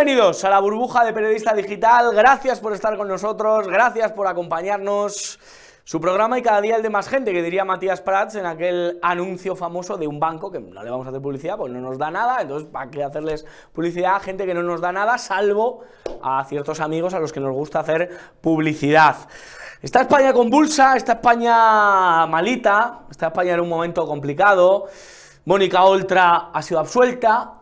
Bienvenidos a la burbuja de Periodista Digital. Gracias por estar con nosotros, gracias por acompañarnos. Su programa y cada día el de más gente, que diría Matías Prats en aquel anuncio famoso de un banco, que no le vamos a hacer publicidad porque no nos da nada, entonces ¿para qué hacerles publicidad a gente que no nos da nada, salvo a ciertos amigos a los que nos gusta hacer publicidad? Está España convulsa, está España malita, está España en un momento complicado, Mónica Oltra ha sido absuelta,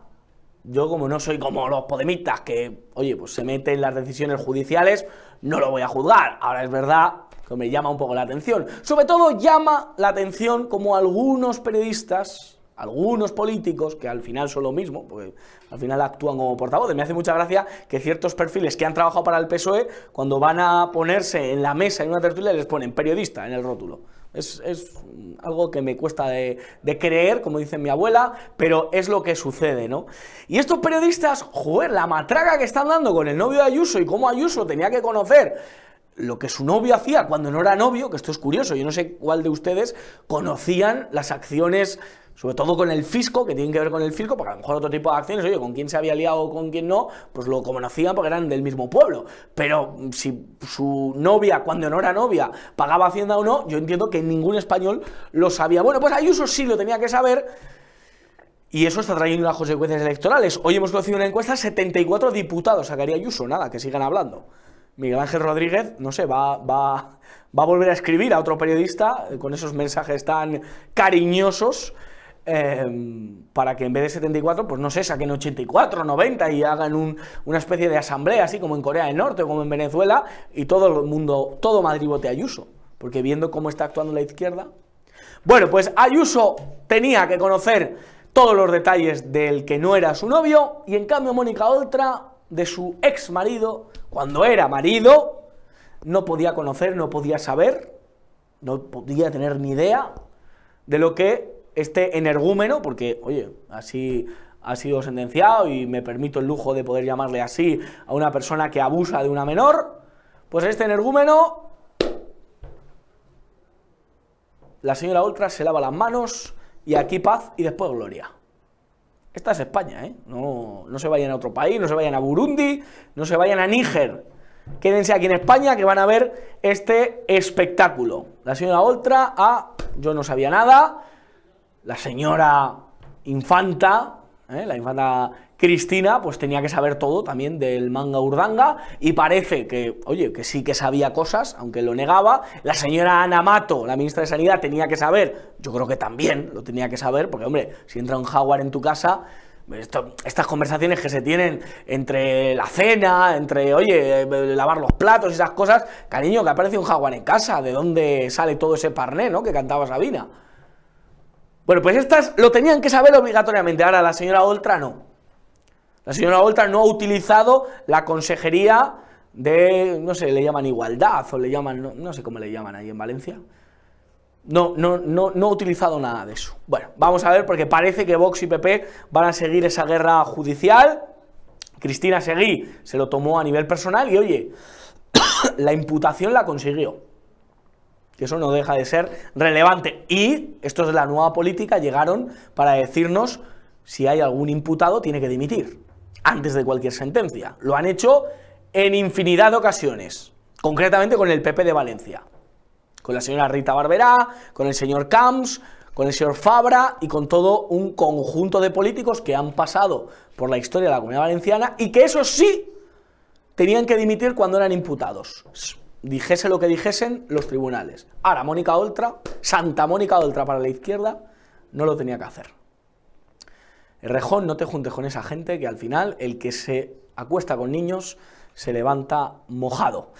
yo como no soy como los podemistas que, oye, pues se meten las decisiones judiciales, no lo voy a juzgar. Ahora es verdad que me llama un poco la atención. Sobre todo llama la atención como algunos periodistas, algunos políticos, que al final son lo mismo, porque al final actúan como portavoces. Me hace mucha gracia que ciertos perfiles que han trabajado para el PSOE, cuando van a ponerse en la mesa en una tertulia, les ponen periodista en el rótulo. Es, algo que me cuesta de, creer, como dice mi abuela, pero es lo que sucede, ¿no? Y estos periodistas, joder, la matraca que están dando con el novio de Ayuso y cómo Ayuso tenía que conocer lo que su novio hacía cuando no era novio, que esto es curioso, yo no sé cuál de ustedes conocían las acciones sobre todo con el fisco, que tienen que ver con el fisco, porque a lo mejor otro tipo de acciones, oye, con quién se había liado o con quién no, pues lo conocían porque eran del mismo pueblo. Pero si su novia, cuando no era novia, pagaba Hacienda o no, yo entiendo que ningún español lo sabía. Bueno, pues Ayuso sí lo tenía que saber. Y eso está trayendo las consecuencias electorales. Hoy hemos conocido una encuesta, 74 diputados sacaría Ayuso, nada, que sigan hablando. Miguel Ángel Rodríguez, no sé, va, va, va a volver a escribir a otro periodista eh, con esos mensajes tan cariñosos Em, para que en vez de 74, pues no sé, saquen 84, 90 y hagan una especie de asamblea, así como en Corea del Norte, como en Venezuela, y todo el mundo, todo Madrid vote Ayuso, porque viendo cómo está actuando la izquierda. Bueno, pues Ayuso tenía que conocer todos los detalles del que no era su novio, y en cambio Mónica Oltra, de su ex marido, cuando era marido, no podía conocer, no podía saber, no podía tener ni idea de lo que este energúmeno, porque, oye, así ha sido sentenciado y me permito el lujo de poder llamarle así a una persona que abusa de una menor, pues este energúmeno, la señora Oltra se lava las manos y aquí paz y después gloria. Esta es España, ¿eh? No, no se vayan a otro país, no se vayan a Burundi, no se vayan a Níger. Quédense aquí en España que van a ver este espectáculo. La señora Oltra, a ah, yo no sabía nada, la señora infanta, ¿eh? la infanta Cristina, pues tenía que saber todo también del manga urdanga y parece que, oye, que sí que sabía cosas, aunque lo negaba. La señora Ana Mato, la ministra de Sanidad, tenía que saber, yo creo que también lo tenía que saber, porque hombre, si entra un jaguar en tu casa, pues estas conversaciones que se tienen entre la cena, entre, oye, eh, lavar los platos y esas cosas, cariño, que aparece un jaguar en casa, ¿de dónde sale todo ese parné, no? Que cantaba Sabina. Bueno, pues estas lo tenían que saber obligatoriamente. Ahora, la señora Oltra no. La señora Oltra no ha utilizado la consejería de, no sé, le llaman igualdad o le llaman, no, sé cómo le llaman ahí en Valencia. No, no, no, no ha utilizado nada de eso. Bueno, vamos a ver porque parece que Vox y PP van a seguir esa guerra judicial. Cristina Seguí se lo tomó a nivel personal y oye, la imputación la consiguió que eso no deja de ser relevante. Y estos de la nueva política, llegaron para decirnos si hay algún imputado tiene que dimitir antes de cualquier sentencia. Lo han hecho en infinidad de ocasiones, concretamente con el PP de Valencia, con la señora Rita Barberá, con el señor Camps, con el señor Fabra y con todo un conjunto de políticos que han pasado por la historia de la Comunidad Valenciana y que eso sí tenían que dimitir cuando eran imputados dijese lo que dijesen los tribunales. Ahora, Mónica Oltra, Santa Mónica Oltra para la izquierda, no lo tenía que hacer. Rejón, no te juntes con esa gente que al final el que se acuesta con niños se levanta mojado.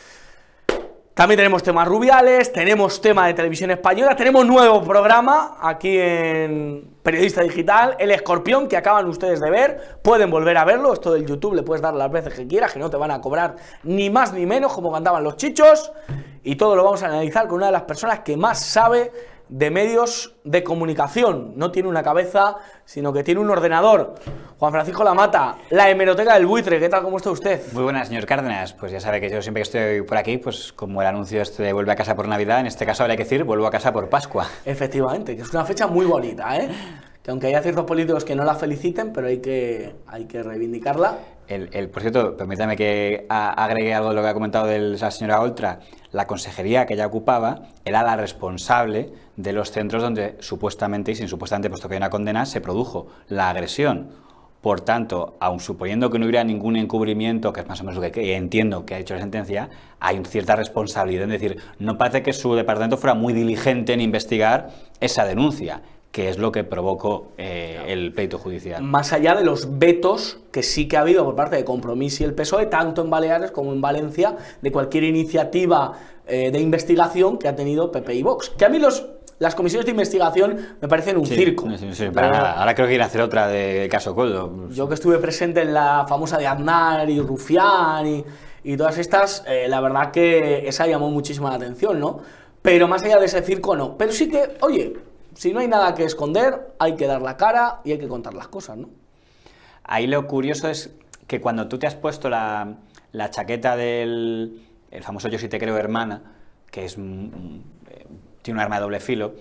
También tenemos temas rubiales, tenemos tema de televisión española, tenemos nuevo programa aquí en Periodista Digital, El Escorpión, que acaban ustedes de ver. Pueden volver a verlo, esto del YouTube le puedes dar las veces que quieras, que no te van a cobrar ni más ni menos, como cantaban los chichos. Y todo lo vamos a analizar con una de las personas que más sabe de medios de comunicación. No tiene una cabeza, sino que tiene un ordenador. Juan Francisco Lamata, la hemeroteca del buitre, ¿qué tal? ¿Cómo está usted? Muy buenas, señor Cárdenas. Pues ya sabe que yo siempre que estoy por aquí, pues como el anuncio este de vuelve a casa por Navidad, en este caso habría que decir vuelvo a casa por Pascua. Efectivamente, que es una fecha muy bonita, ¿eh? Que aunque haya ciertos políticos que no la feliciten, pero hay que, hay que reivindicarla. El, por cierto, permítame que agregue algo de lo que ha comentado de la señora Oltra la consejería que ella ocupaba era la responsable de los centros donde supuestamente y sin supuestamente, puesto que hay una condena, se produjo la agresión. Por tanto, aun suponiendo que no hubiera ningún encubrimiento, que es más o menos lo que entiendo que ha hecho la sentencia, hay cierta responsabilidad en decir, no parece que su departamento fuera muy diligente en investigar esa denuncia que es lo que provocó eh, el pleito judicial. Más allá de los vetos que sí que ha habido por parte de Compromís y el PSOE, tanto en Baleares como en Valencia, de cualquier iniciativa eh, de investigación que ha tenido PP y Vox. Que a mí los las comisiones de investigación me parecen un circo. Sí, sí, para nada. Ahora creo que ir a hacer otra de caso Coldo. Pues. Yo que estuve presente en la famosa de Aznar y Rufián y, todas estas, eh, la verdad que esa llamó muchísima la atención, ¿no? Pero más allá de ese circo, no. Pero sí que, oye, si no hay nada que esconder, hay que dar la cara y hay que contar las cosas, ¿no? Ahí lo curioso es que cuando tú te has puesto la, chaqueta del famoso yo sí te creo hermana, que es mm, mm, tiene un arma de doble filo,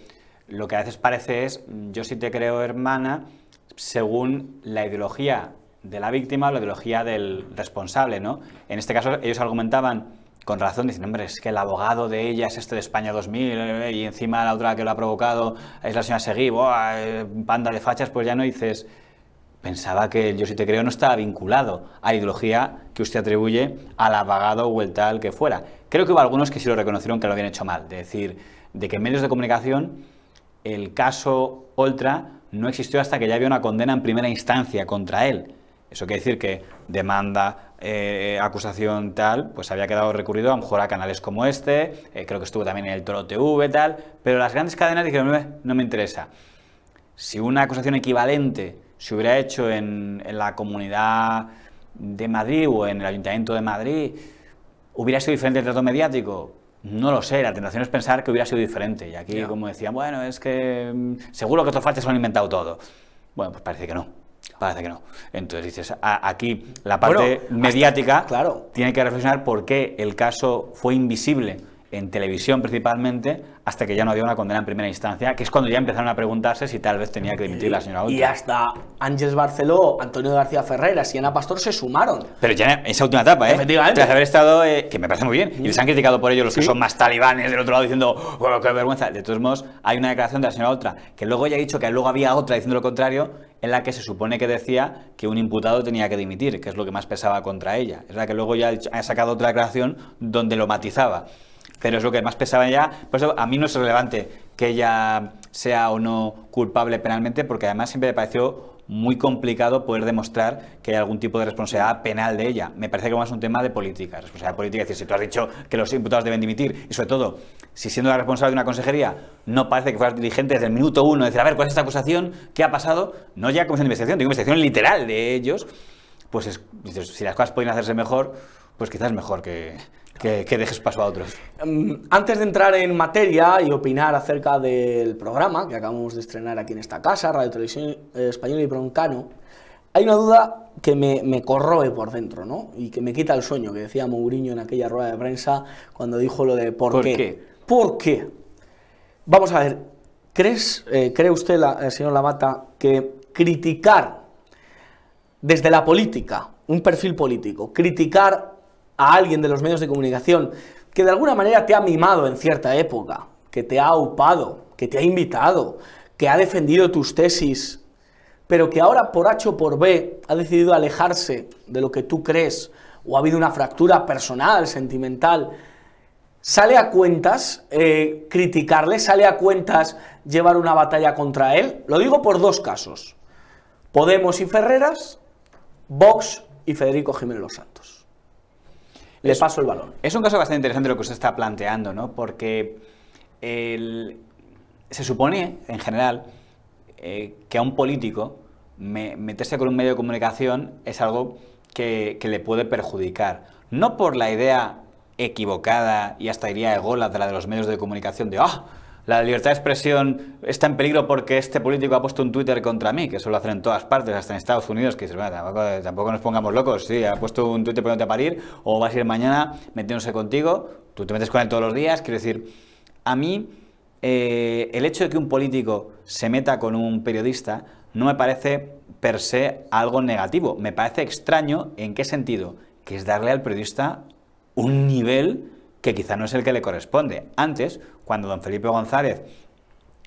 lo que a veces parece es mm, yo sí te creo hermana según la ideología de la víctima o la ideología del responsable, ¿no? En este caso ellos argumentaban con razón dicen, hombre, es que el abogado de ella es este de España 2000 eh, y encima la otra que lo ha provocado es la señora Seguí, eh, panda de fachas, pues ya no dices, pensaba que el yo sí si te creo no estaba vinculado a la ideología que usted atribuye al abogado o el tal que fuera. Creo que hubo algunos que sí lo reconocieron que lo habían hecho mal, es decir, de que en medios de comunicación el caso Oltra no existió hasta que ya había una condena en primera instancia contra él. Eso quiere decir que demanda, eh, acusación tal, pues había quedado recurrido a lo mejor a canales como este, eh, creo que estuvo también en el Toro TV, tal, pero las grandes cadenas dijeron, no, me interesa. Si una acusación equivalente se hubiera hecho en, la comunidad de Madrid o en el Ayuntamiento de Madrid, ¿hubiera sido diferente el trato mediático? No lo sé, la tentación es pensar que hubiera sido diferente. Y aquí, como decían, bueno, es que mm, seguro que estos faltes lo han inventado todo. Bueno, pues parece que no. Parece que no. Entonces dices, aquí la parte mediática tiene que reflexionar por qué el caso fue invisible en televisión principalmente, hasta que ya no había una condena en primera instancia, que es cuando ya empezaron a preguntarse si tal vez tenía que dimitir la señora Oltra. Y hasta Ángeles Barceló, Antonio García Ferreras y Ana Pastor se sumaron. Pero ya en esa última etapa, ¿eh? Tras haber estado, eh, que me parece muy bien, y les han criticado por ello los que son más talibanes del otro lado diciendo, bueno, oh, qué vergüenza. De todos modos, hay una declaración de la señora Oltra, que luego ya ha dicho que luego había otra diciendo lo contrario, en la que se supone que decía que un imputado tenía que dimitir, que es lo que más pesaba contra ella. Es la que luego ya ha sacado otra declaración donde lo matizaba pero es lo que más pesaba ya. Por eso a mí no es relevante que ella sea o no culpable penalmente, porque además siempre me pareció muy complicado poder demostrar que hay algún tipo de responsabilidad penal de ella. Me parece que más un tema de política, responsabilidad política. Es decir, si tú has dicho que los imputados deben dimitir, y sobre todo, si siendo la responsable de una consejería no parece que fueras dirigente desde el minuto uno, decir, a ver, ¿cuál es esta acusación? ¿Qué ha pasado? No ya comisión de investigación, digo investigación literal de ellos, pues si las cosas pueden hacerse mejor, pues quizás mejor que, que, dejes paso a otros. Em, antes de entrar en materia y opinar acerca del programa que acabamos de estrenar aquí en esta casa, Radio Televisión Española y Broncano, hay una duda que me, corroe por dentro, ¿no? Y que me quita el sueño, que decía Mourinho en aquella rueda de prensa cuando dijo lo de por, qué? ¿Por qué? Vamos a ver, ¿crees, eh, ¿cree usted, eh, señor Lavata, que criticar desde la política, un perfil político, criticar a alguien de los medios de comunicación que de alguna manera te ha mimado en cierta época, que te ha aupado, que te ha invitado, que ha defendido tus tesis, pero que ahora por H o por B ha decidido alejarse de lo que tú crees, o ha habido una fractura personal, sentimental, sale a cuentas eh, criticarle, sale a cuentas llevar una batalla contra él. Lo digo por dos casos. Podemos y Ferreras, Vox y Federico Jiménez Los Santos. Les paso el balón. Es un caso bastante interesante lo que usted está planteando, ¿no? Porque se supone, en general, eh, que a un político meterse con un medio de comunicación es algo que, le puede perjudicar. No por la idea equivocada y hasta iría de gola de la de los medios de comunicación de, ah, la libertad de expresión está en peligro porque este político ha puesto un Twitter contra mí, que eso lo hacen en todas partes, hasta en Estados Unidos, que bueno, tampoco, nos pongamos locos, sí, ha puesto un Twitter poniéndote a parir, o vas a ir mañana metiéndose contigo, tú te metes con él todos los días, quiero decir, a mí eh, el hecho de que un político se meta con un periodista no me parece per se algo negativo, me parece extraño en qué sentido, que es darle al periodista un nivel que quizá no es el que le corresponde. Antes, cuando don Felipe González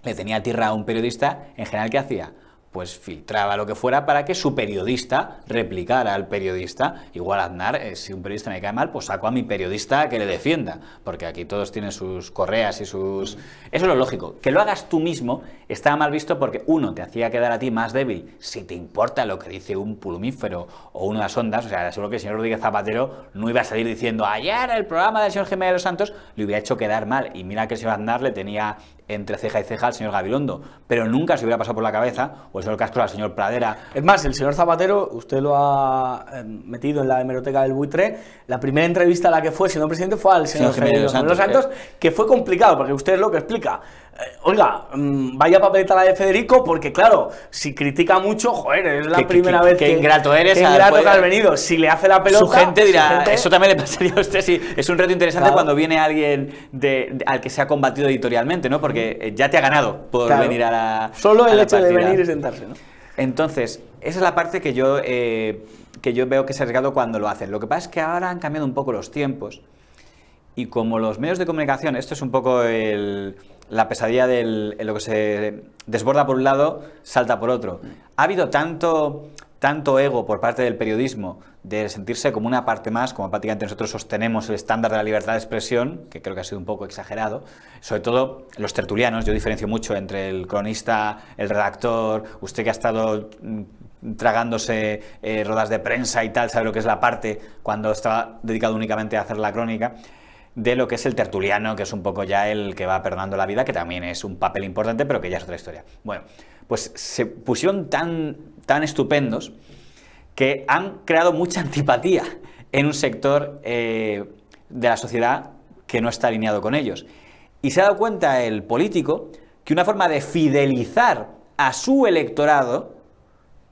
le tenía tierra a un periodista, en general, ¿qué hacía? pues filtraba lo que fuera para que su periodista replicara al periodista. Igual Aznar, eh, si un periodista me cae mal, pues saco a mi periodista que le defienda, porque aquí todos tienen sus correas y sus... Eso es lo lógico. Que lo hagas tú mismo estaba mal visto porque uno, te hacía quedar a ti más débil, si te importa lo que dice un pulumífero o una de las ondas, o sea, seguro que el señor Rodríguez Zapatero no iba a salir diciendo, ayer el programa del señor Gemma de los Santos le hubiera hecho quedar mal, y mira que el señor Aznar le tenía entre ceja y ceja al señor Gabilondo, pero nunca se hubiera pasado por la cabeza, o el señor Castro el señor Pradera. Es más, el señor Zapatero, usted lo ha eh, metido en la hemeroteca del buitre, la primera entrevista a la que fue señor presidente fue al señor, señor Santos, eh. que fue complicado, porque usted es lo que explica. Eh, oiga, mm, vaya papelita la de Federico, porque claro, si critica mucho, joder, es la primera vez qué que. ingrato eres. Qué ingrato que has venido. Si le hace la pelota. Su gente dirá, eso también le pasaría a usted. es un reto interesante cuando viene alguien al que se ha combatido editorialmente, ¿no? Porque eh, ya te ha ganado por venir a la. Solo el hecho de venir y sentarse, ¿no? Entonces, esa es la parte que yo, eh, que yo veo que es arriesgado cuando lo hacen. Lo que pasa es que ahora han cambiado un poco los tiempos. Y como los medios de comunicación, esto es un poco el, la pesadilla de lo que se desborda por un lado, salta por otro. Ha habido tanto, tanto ego por parte del periodismo de sentirse como una parte más, como prácticamente nosotros sostenemos el estándar de la libertad de expresión, que creo que ha sido un poco exagerado, sobre todo los tertulianos, yo diferencio mucho entre el cronista, el redactor, usted que ha estado mm, tragándose eh, rodas de prensa y tal, sabe lo que es la parte cuando está dedicado únicamente a hacer la crónica de lo que es el tertuliano, que es un poco ya el que va perdonando la vida, que también es un papel importante, pero que ya es otra historia. Bueno, pues se pusieron tan, tan estupendos que han creado mucha antipatía en un sector eh, de la sociedad que no está alineado con ellos. Y se ha dado cuenta el político que una forma de fidelizar a su electorado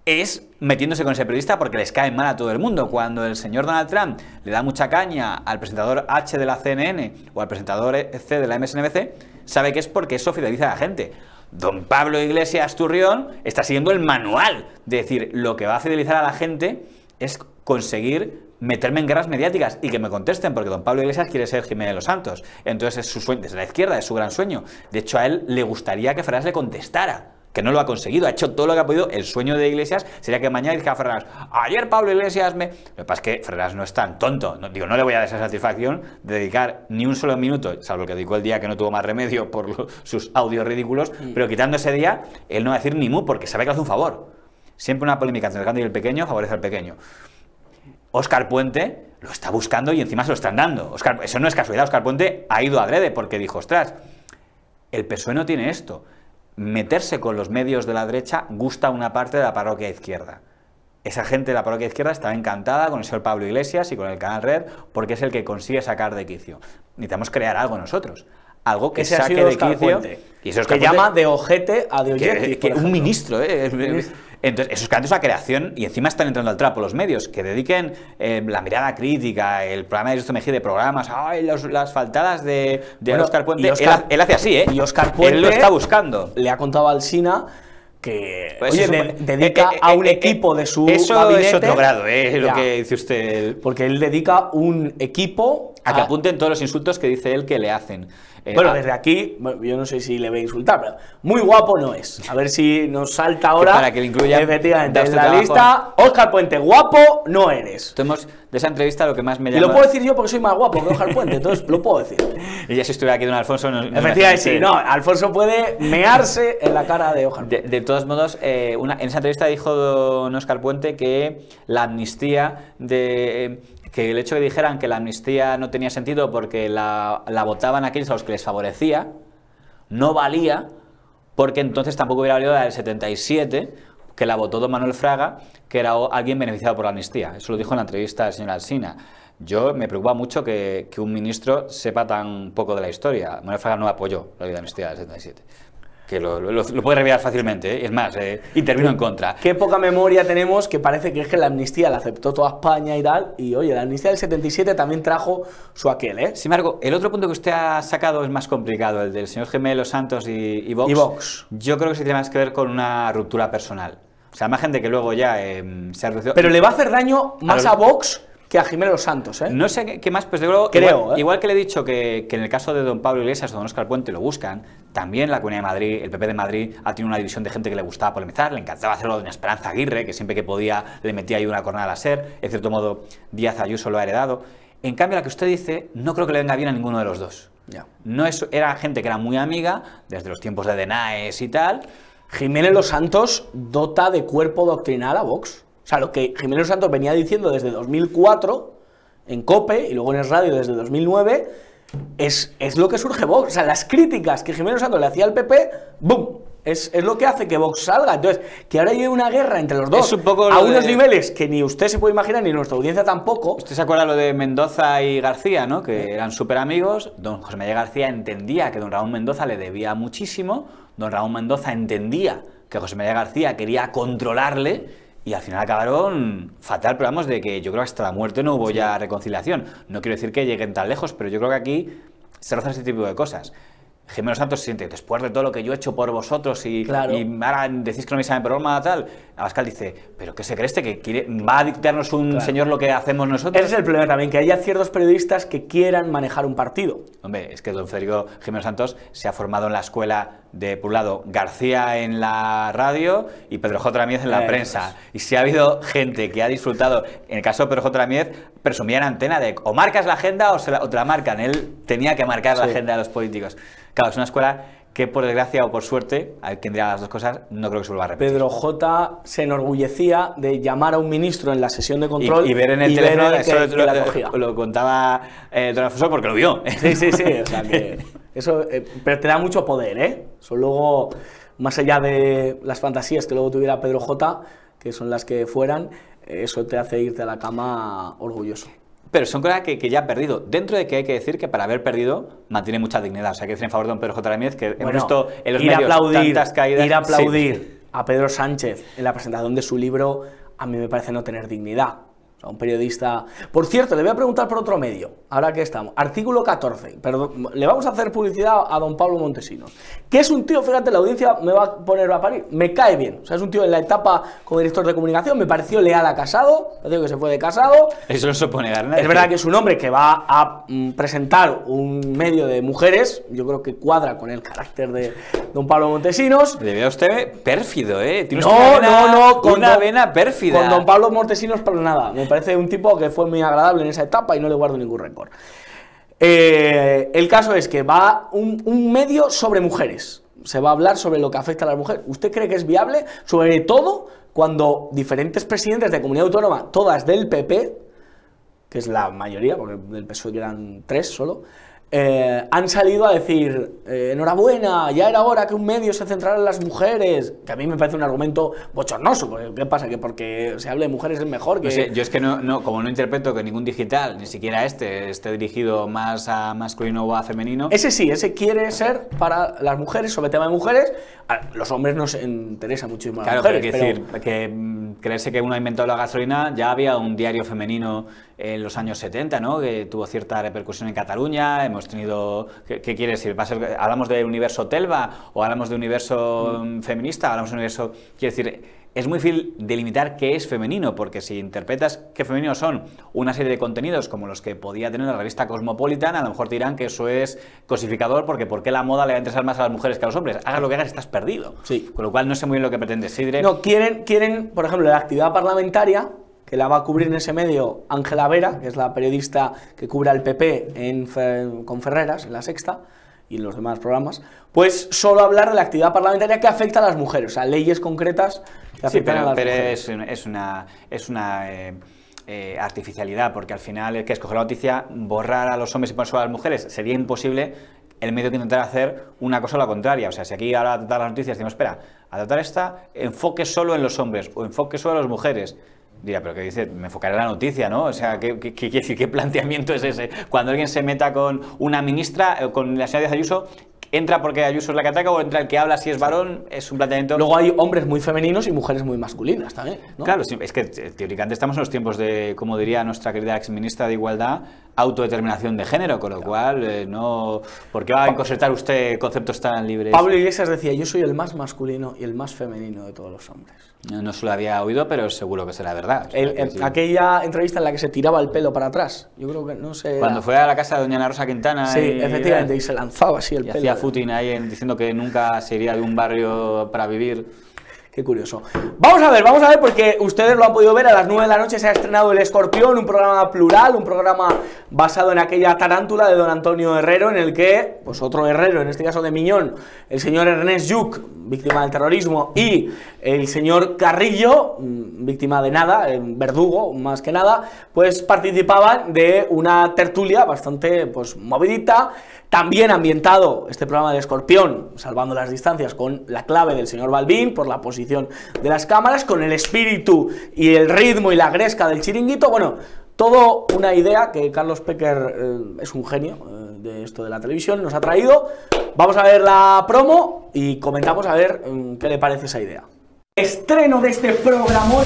es metiéndose con ese periodista porque les cae mal a todo el mundo. Cuando el señor Donald Trump le da mucha caña al presentador H de la CNN o al presentador e C de la MSNBC, sabe que es porque eso fideliza a la gente. Don Pablo Iglesias Turrión está siguiendo el manual. de decir, lo que va a fidelizar a la gente es conseguir meterme en guerras mediáticas y que me contesten, porque don Pablo Iglesias quiere ser Jiménez de los Santos. Entonces es su sueño, desde la izquierda, es su gran sueño. De hecho, a él le gustaría que Ferraz le contestara que no lo ha conseguido, ha hecho todo lo que ha podido. El sueño de Iglesias sería que mañana a Fernández... ayer Pablo Iglesias me... Lo que pasa es que Fernández no es tan tonto, no, digo, no le voy a dar esa satisfacción de dedicar ni un solo minuto, salvo que dedicó el día que no tuvo más remedio por sus audios ridículos, mm. pero quitando ese día, él no va a decir ni mu porque sabe que hace un favor. Siempre una polémica entre el grande y el pequeño favorece al pequeño. Oscar Puente lo está buscando y encima se lo están dando. Oscar, eso no es casualidad, Oscar Puente ha ido a Drede porque dijo, ostras, el PSOE no tiene esto meterse con los medios de la derecha gusta una parte de la parroquia izquierda. Esa gente de la parroquia izquierda está encantada con el señor Pablo Iglesias y con el canal Red porque es el que consigue sacar de quicio. Necesitamos crear algo nosotros. Algo que saque de quicio. Y eso es que, llama de ojete a de ojete. ¿eh? un ministro, ¿eh? Entonces, eso es que creación y encima están entrando al trapo los medios, que dediquen eh, la mirada crítica, el programa de Justo Mejía de programas, Ay, las faltadas de, Oscar Puente. él, hace así, ¿eh? Y Oscar Puente. Él lo está buscando. Le ha contado al Sina que pues dedica eh, eh, a un equipo de su eso es otro grado lo que dice usted porque él dedica un equipo a que apunten todos los insultos que dice él que le hacen eh, bueno, desde aquí, yo no sé si le voy a insultar, pero muy guapo no es. A ver si nos salta ahora. para que le incluya. Efectivamente, en la lista, Oscar Puente, guapo no eres. Tenemos de esa entrevista lo que más me llama... Y lo puedo decir yo porque soy más guapo que Óscar Puente, entonces lo puedo decir. Y ya si estuviera aquí don Alfonso... No, Efectivamente, sí, no, Alfonso puede mearse en la cara de Óscar Puente. De, todos modos, eh, en esa entrevista dijo don Oscar Puente que la amnistía de eh, que el hecho de que dijeran que la amnistía no tenía sentido porque la, votaban aquellos a los que les favorecía, no valía, porque entonces tampoco hubiera valido la del 77, que la votó don Manuel Fraga, que era alguien beneficiado por la amnistía. Eso lo dijo en la entrevista del señor Alsina. Yo me preocupa mucho que, que, un ministro sepa tan poco de la historia. Manuel Fraga no apoyó la amnistía del 77 que lo, puede reviar fácilmente, ¿eh? es más, intervino eh, en contra. Qué poca memoria tenemos que parece que es que la amnistía la aceptó toda España y tal, y oye, la amnistía del 77 también trajo su aquel, ¿eh? Sin embargo, el otro punto que usted ha sacado es más complicado, el del señor Gemelo Santos y, y Vox. Y Vox. Yo creo que se tiene más que ver con una ruptura personal. O sea, más gente que luego ya eh, se ha reducido. Pero le va a hacer daño más a, Vox que a Jiménez los Santos, ¿eh? No sé qué, más, pues de nuevo... Creo, igual, igual, que le he dicho que, que, en el caso de don Pablo Iglesias o don Oscar Puente lo buscan, también la Comunidad de Madrid, el PP de Madrid, ha tenido una división de gente que le gustaba polemizar, le encantaba hacerlo de una Esperanza Aguirre, que siempre que podía le metía ahí una cornada a SER, en cierto modo Díaz Ayuso lo ha heredado. En cambio, la que usted dice, no creo que le venga bien a ninguno de los dos. No es, era gente que era muy amiga, desde los tiempos de Denaes y tal. Jiménez Los Santos dota de cuerpo doctrinal a Vox. O sea, lo que Jiménez Los Santos venía diciendo desde 2004 en COPE y luego en el Radio desde 2009 es, lo que surge Vox. O sea, las críticas que Jiménez Santos le hacía al PP, ¡boom! Es, lo que hace que Vox salga. Entonces, que ahora hay una guerra entre los dos. a unos niveles que ni usted se puede imaginar, ni nuestra audiencia tampoco. Usted se acuerda lo de Mendoza y García, ¿no? Que eran súper amigos. Don José María García entendía que don Raúl Mendoza le debía muchísimo. Don Raúl Mendoza entendía que José María García quería controlarle y al final acabaron fatal, pero vamos, de que yo creo que hasta la muerte no hubo ya reconciliación. No quiero decir que lleguen tan lejos, pero yo creo que aquí se rozan este tipo de cosas. Jiménez Santos siente, después de todo lo que yo he hecho por vosotros y, claro. y ahora decís que no me sabe el programa, tal. Abascal dice, ¿pero qué se cree este? ¿Que quiere, va a dictarnos un señor lo que hacemos nosotros? Ese es el problema también, que haya ciertos periodistas que quieran manejar un partido. Hombre, es que don Federico Jiménez Santos se ha formado en la escuela de, por un lado, García en la radio y Pedro J. Ramírez en la prensa. Y si ha habido gente que ha disfrutado, en el caso de Pedro J. Ramírez, presumía en antena de o marcas la agenda o, se la, te la marcan. Él tenía que marcar la agenda de los políticos. Claro, es una escuela que por desgracia o por suerte, quien dirá las dos cosas, no creo que se vuelva a repetir. Pedro J. se enorgullecía de llamar a un ministro en la sesión de control y, ver en el teléfono, que, lo, la cogía. lo, contaba el eh, don porque lo vio. Sí, sí, sí, eso, eh, pero te da mucho poder, ¿eh? Eso luego, más allá de las fantasías que luego tuviera Pedro J., que son las que fueran, eh, eso te hace irte a la cama orgulloso. Pero son cosas que, ya ha perdido. Dentro de que hay que decir que para haber perdido mantiene mucha dignidad. O sea, hay que decir en favor de don Pedro J. Ramírez que hemos visto en los ir medios aplaudir, tantas caídas. Ir a aplaudir a Pedro Sánchez en la presentación de su libro a mí me parece no tener dignidad. O un periodista... Por cierto, le voy a preguntar por otro medio, ahora que estamos. Artículo 14. Perdón, le vamos a hacer publicidad a don Pablo Montesinos. Que es un tío, fíjate, la audiencia me va a poner a parir. Me cae bien. O sea, es un tío en la etapa como director de comunicación. Me pareció leal a Casado. No digo que se fue de Casado. Eso no se pone ganar. Es verdad que es un hombre que va a mm, presentar un medio de mujeres. Yo creo que cuadra con el carácter de don Pablo Montesinos. Le veo a usted pérfido, ¿eh? no, no, no, con una vena pérfida. Con don Pablo Montesinos para nada parece un tipo que fue muy agradable en esa etapa y no le guardo ningún récord. Eh, el caso es que va un, un medio sobre mujeres. Se va a hablar sobre lo que afecta a las mujeres. ¿Usted cree que es viable? Sobre todo cuando diferentes presidentes de comunidad autónoma, todas del PP, que es la mayoría, porque del PSOE eran tres solo, eh, han salido a decir, eh, enhorabuena, ya era hora que un medio se centrara en las mujeres, que a mí me parece un argumento bochornoso, porque ¿qué pasa? Que porque se hable de mujeres es mejor que... yo es que no, como no interpreto que ningún digital, ni siquiera este, esté dirigido más a masculino o a femenino... Ese sí, ese quiere ser para las mujeres, sobre tema de mujeres, a los hombres nos interesa mucho más claro, las mujeres, pero... decir, que mm, creerse que uno ha inventado la gasolina, ya había un diario femenino en los años 70, ¿no? que tuvo cierta repercusión en Cataluña, hemos tenido... ¿Qué, quieres decir? ¿Hablamos del universo Telva o hablamos de universo mm, feminista? ¿Hablamos de universo...? Quiero decir... Es muy difícil delimitar qué es femenino, porque si interpretas qué femenino son una serie de contenidos como los que podía tener la revista Cosmopolitan, a lo mejor te dirán que eso es cosificador, porque ¿por qué la moda le va a interesar más a las mujeres que a los hombres? Hagas lo que hagas, estás perdido. Sí. Con lo cual no sé muy bien lo que pretendes, Sidre. No, quieren, quieren, por ejemplo, la actividad parlamentaria que la va a cubrir en ese medio Ángela Vera, que es la periodista que cubre al PP con Ferreras, en la sexta, y en los demás programas, pues solo hablar de la actividad parlamentaria que afecta a las mujeres, o sea, leyes concretas que afectan a las mujeres. Pero es, una... Es una eh, eh, artificialidad, porque al final el que escoger la noticia, borrar a los hombres y poner solo a las mujeres, sería imposible el medio que intentara hacer una cosa o la contraria. O sea, si aquí ahora a las noticias decimos, espera, a esta, enfoque solo en los hombres o enfoque solo en las mujeres, Dirá, pero que dice? Me enfocaré en la noticia, ¿no? O sea, ¿qué, qué, qué, planteamiento es ese? Cuando alguien se meta con una ministra, eh, con la señora de Ayuso, ¿entra porque Ayuso es la que ataca o entra el que habla si es varón? Es un planteamiento... Luego hay hombres muy femeninos y mujeres muy masculinas también, Claro, es que eh, teóricamente estamos en los tiempos de, como diría nuestra querida exministra de Igualdad, autodeterminación de género, con lo cual eh, no... ¿Por qué va a inconsertar usted conceptos tan libres? Pablo Iglesias decía, yo soy el más masculino y el más femenino de todos los hombres. No, se lo había oído, pero seguro que será verdad. Aquella entrevista en la que se tiraba el pelo para atrás, yo creo que no sé... Cuando fue a la casa de doña Ana Rosa Quintana... Sí, efectivamente, y se lanzaba así el y hacía footing ahí diciendo que nunca se iría de un barrio para vivir. Qué curioso. Vamos a ver, vamos a ver, porque ustedes lo han podido ver, a las 9 de la noche se ha estrenado El Escorpión, un programa plural, un programa basado en aquella tarántula de don Antonio Herrero, en el que, pues otro herrero, en este caso de Miñón, el señor Ernest Yuc, víctima del terrorismo, y el señor Carrillo, mm, víctima de nada, eh, verdugo más que nada, pues participaban de una tertulia bastante, pues, movidita, también ambientado este programa de Escorpión, salvando las distancias, con la clave del señor Balbín por la posición de las cámaras, con el espíritu y el ritmo y la gresca del chiringuito. Bueno, todo una idea que Carlos Pecker eh, es un genio eh, de esto de la televisión, nos ha traído. Vamos a ver la promo y comentamos a ver mm, qué le parece esa idea. Estreno de este programa.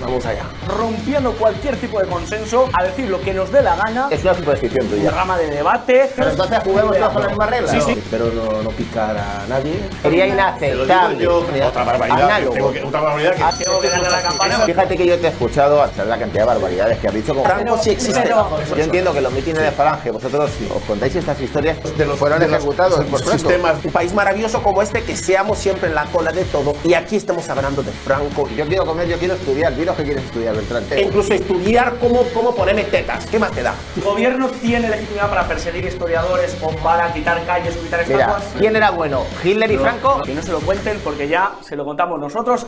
Vamos allá. Rompiendo cualquier tipo de consenso a decir lo que nos dé la gana. Es una superstición tuya. Rama de debate. Pero entonces juguemos bajo la misma regla. Sí, sí. Pero no, picar a nadie. Sería inaceptable. otra barbaridad. otra Fíjate que yo te he escuchado hasta la cantidad de barbaridades que has dicho. Franco sí existe. Yo entiendo que los mítines de Falange, vosotros os contáis estas historias, de los, fueron ejecutados. por sistemas. Un país maravilloso como este, que seamos siempre en la cola de todo. Y aquí estamos hablando de Franco. Yo quiero comer, yo quiero estudiar que quieres estudiar, Beltrán. E incluso estudiar cómo, cómo ponerme tetas. ¿Qué más te da? ¿El gobierno tiene legitimidad para perseguir historiadores o para quitar calles o quitar estatuas? ¿quién era bueno? ¿Hitler y Franco? que no se lo cuenten porque ya se lo contamos nosotros.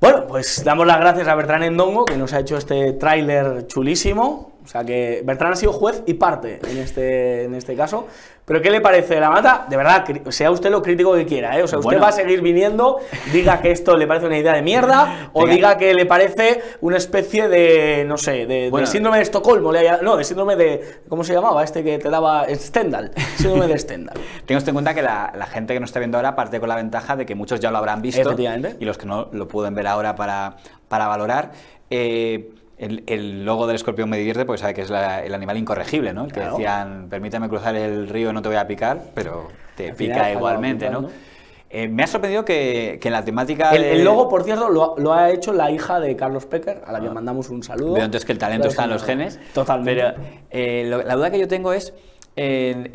Bueno, pues damos las gracias a Bertrán Endongo que nos ha hecho este tráiler chulísimo. O sea que Bertrand ha sido juez y parte en este, en este caso. Pero ¿qué le parece la mata? De verdad, sea usted lo crítico que quiera, ¿eh? O sea, usted va a seguir viniendo, diga que esto le parece una idea de mierda, o diga que le parece una especie de, no sé, de, síndrome de Estocolmo, no, de síndrome de, ¿cómo se llamaba? Este que te daba Stendhal, síndrome de Stendhal. usted en cuenta que la, gente que nos está viendo ahora parte con la ventaja de que muchos ya lo habrán visto, y los que no lo pueden ver ahora para, para valorar. Eh, el, logo del escorpión me divierte porque sabe que es el animal incorregible, ¿no? El que decían, permítame cruzar el río, no te voy a picar, pero te pica igualmente, ¿no? Eh, me ha sorprendido que, que en la temática. El, logo, por cierto, lo, ha hecho la hija de Carlos Pecker, a la que ah. mandamos un saludo. Veo entonces que el talento está en los genes. Totalmente. Eh, la duda que yo tengo es. En,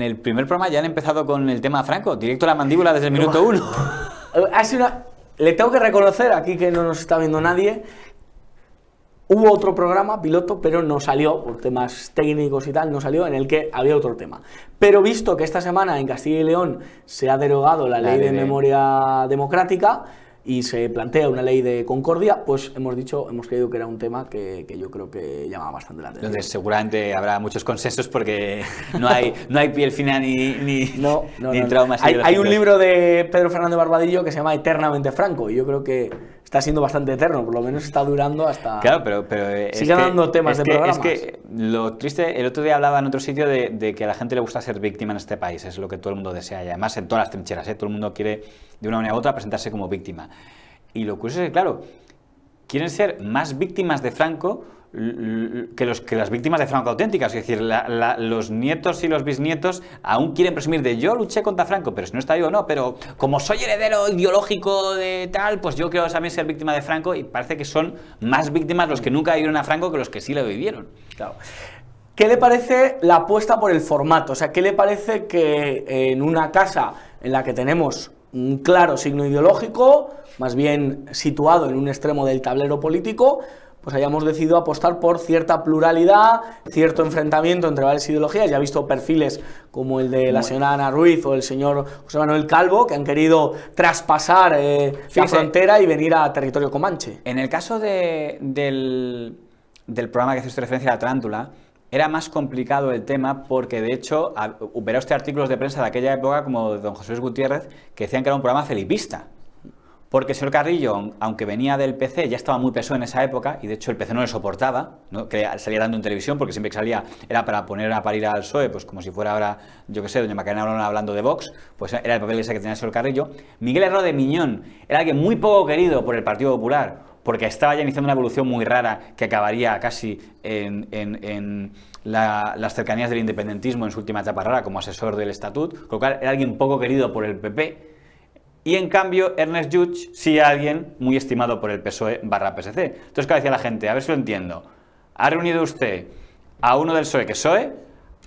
el, primer programa ya han empezado con el tema Franco, directo a la mandíbula desde el minuto uno. le tengo que reconocer aquí que no nos está viendo nadie Hubo otro programa piloto, pero no salió, por temas técnicos y tal, no salió, en el que había otro tema. Pero visto que esta semana en Castilla y León se ha derogado la, ley de, memoria democrática y se plantea una ley de concordia, pues hemos dicho, hemos creído que era un tema que, yo creo que llamaba bastante la atención. Entonces seguramente habrá muchos consensos porque no hay, no hay piel fina ni, ni, no, traumas. Hay, un libro de Pedro Fernando Barbadillo que se llama Eternamente Franco y yo creo que está siendo bastante eterno, por lo menos está durando hasta... Claro, pero... pero dando temas de que, Es que lo triste, el otro día hablaba en otro sitio de, que a la gente le gusta ser víctima en este país, es lo que todo el mundo desea, y además en todas las trincheras, ¿eh? todo el mundo quiere de una manera u otra presentarse como víctima. Y lo curioso es que, claro, quieren ser más víctimas de Franco que, los, que las víctimas de Franco auténticas, es decir, los nietos y los bisnietos aún quieren presumir de yo luché contra Franco, pero si no está o no, pero como soy heredero ideológico de tal, pues yo quiero también ser víctima de Franco y parece que son más víctimas los que nunca vivieron a Franco que los que sí lo vivieron. ¿Qué le parece la apuesta por el formato? O sea, ¿qué le parece que en una casa en la que tenemos un claro signo ideológico, más bien situado en un extremo del tablero político, pues hayamos decidido apostar por cierta pluralidad, cierto enfrentamiento entre varias ideologías. Ya he visto perfiles como el de la señora Ana Ruiz o el señor José Manuel Calvo, que han querido traspasar eh, la frontera y venir a territorio comanche. En el caso del, del programa que hace usted referencia a la trántula, era más complicado el tema porque, de hecho, verá usted artículos de prensa de aquella época como de don José Luis Gutiérrez que decían que era un programa felipista. Porque el Carrillo, aunque venía del PC, ya estaba muy peso en esa época, y de hecho el PC no le soportaba, salía dando en televisión, porque siempre que salía era para poner a parir al PSOE, pues como si fuera ahora, yo qué sé, doña Macarena hablando de Vox, pues era el papel que tenía el Carrillo. Miguel Herrero de Miñón era alguien muy poco querido por el Partido Popular, porque estaba ya iniciando una evolución muy rara que acabaría casi en, las cercanías del independentismo en su última etapa rara como asesor del estatut, con lo cual era alguien poco querido por el PP y en cambio Ernest Judge sí a alguien muy estimado por el PSOE barra PSC. Entonces, ¿qué decía la gente? A ver si lo entiendo. Ha reunido usted a uno del PSOE que PSOE,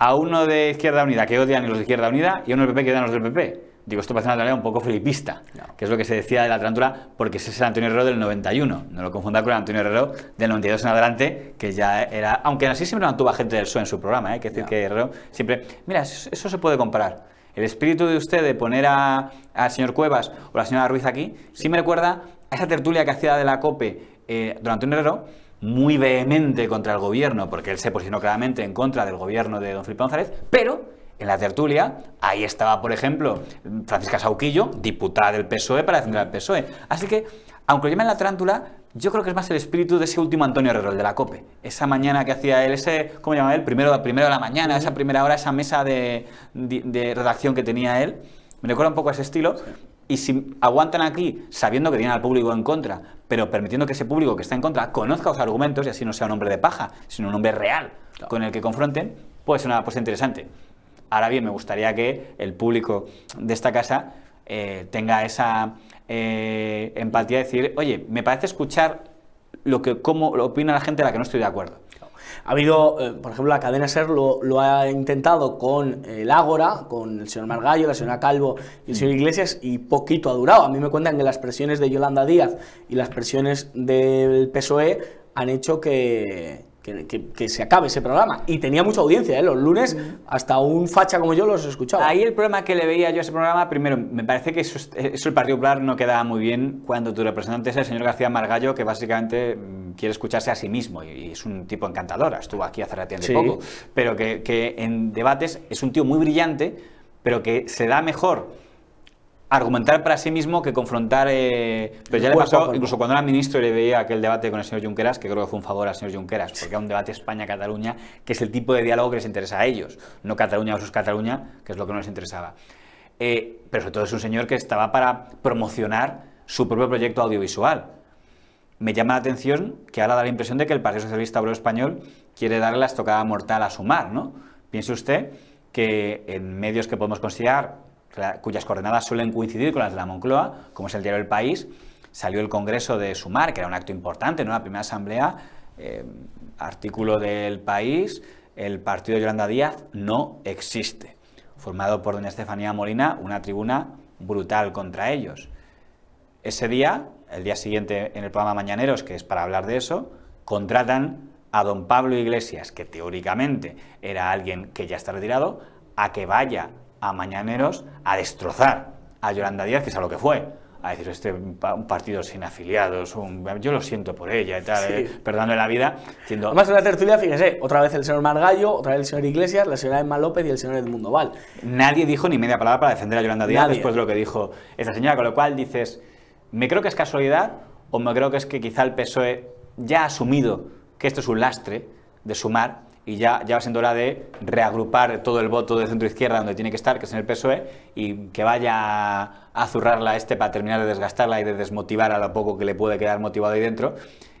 a uno de Izquierda Unida que odian los de Izquierda Unida y a uno del PP que odian los del PP. Digo, esto parece una tarea un poco filipista, que es lo que se decía de la trantura, porque ese es el Antonio Herrero del 91. No lo confunda con el Antonio Herrero del 92 en adelante, que ya era. Aunque así siempre mantuvo a gente del PSOE en su programa, hay ¿eh? que decir que Herrero siempre. Mira, eso se puede comparar. El espíritu de usted de poner al señor Cuevas o la señora Ruiz aquí, sí, me recuerda a esa tertulia que hacía de la COPE eh, durante un muy vehemente contra el gobierno, porque él se posicionó claramente en contra del gobierno de don Felipe González, pero en la tertulia, ahí estaba, por ejemplo, Francisca Sauquillo, diputada del PSOE para defender al PSOE. Así que, aunque lo llamen la trántula, yo creo que es más el espíritu de ese último Antonio Herrero, el de la COPE. Esa mañana que hacía él, ese, ¿cómo llamaba él? Primero, primero de la mañana, esa primera hora, esa mesa de, de, redacción que tenía él. Me recuerda un poco a ese estilo. Y si aguantan aquí sabiendo que tienen al público en contra, pero permitiendo que ese público que está en contra conozca los argumentos y así no sea un hombre de paja, sino un hombre real con el que confronten, puede ser una apuesta interesante. Ahora bien, me gustaría que el público de esta casa eh, tenga esa eh, empatía, decir, oye, me parece escuchar lo que cómo opina la gente la que no estoy de acuerdo. Ha habido, eh, por ejemplo, la cadena SER lo, lo ha intentado con el eh, Ágora, con el señor Margallo, la señora Calvo y el señor mm. Iglesias, y poquito ha durado. A mí me cuentan que las presiones de Yolanda Díaz y las presiones del PSOE han hecho que, que, se acabe ese programa. Y tenía mucha audiencia, ¿eh? los lunes, hasta un facha como yo los escuchaba. Ahí el problema que le veía yo a ese programa, primero, me parece que eso, el Partido Popular no quedaba muy bien cuando tu representante es el señor García Margallo, que básicamente mm, quiere escucharse a sí mismo y, es un tipo encantador, estuvo aquí hace ratito sí. poco, pero que, que en debates es un tío muy brillante, pero que se da mejor argumentar para sí mismo que confrontar. Eh, pero ya le pasó, pues, incluso cuando era ministro, y le veía aquel debate con el señor Junqueras, que creo que fue un favor al señor Junqueras, porque era un debate España-Cataluña, que es el tipo de diálogo que les interesa a ellos, no Cataluña versus Cataluña, que es lo que no les interesaba. Eh, pero sobre todo es un señor que estaba para promocionar su propio proyecto audiovisual. Me llama la atención que ahora da la impresión de que el Partido Socialista Obrero Español quiere darle la estocada mortal a Sumar, ¿no? Piense usted que en medios que podemos considerar cuyas coordenadas suelen coincidir con las de la Moncloa, como es el diario El País, salió el Congreso de Sumar, que era un acto importante, ¿no? la primera asamblea, eh, artículo del País, el partido de Yolanda Díaz no existe, formado por doña Estefanía Molina, una tribuna brutal contra ellos. Ese día, el día siguiente en el programa Mañaneros, que es para hablar de eso, contratan a don Pablo Iglesias, que teóricamente era alguien que ya está retirado, a que vaya a Mañaneros a destrozar a Yolanda Díaz, que es a lo que fue. A decir, este un partido sin afiliados, yo lo siento por ella y tal, eh, la vida. Siendo... Además, en la tertulia, fíjese, otra vez el señor Margallo, otra vez el señor Iglesias, la señora Emma López y el señor Edmundo Val. Nadie dijo ni media palabra para defender a Yolanda Díaz después de lo que dijo esta señora, con lo cual dices, me creo que es casualidad o me creo que es que quizá el PSOE ya ha asumido que esto es un lastre de sumar y ya, ya va siendo hora de reagrupar todo el voto de centro izquierda donde tiene que estar, que es en el PSOE, y que vaya a zurrarla este para terminar de desgastarla y de desmotivar a lo poco que le puede quedar motivado ahí dentro.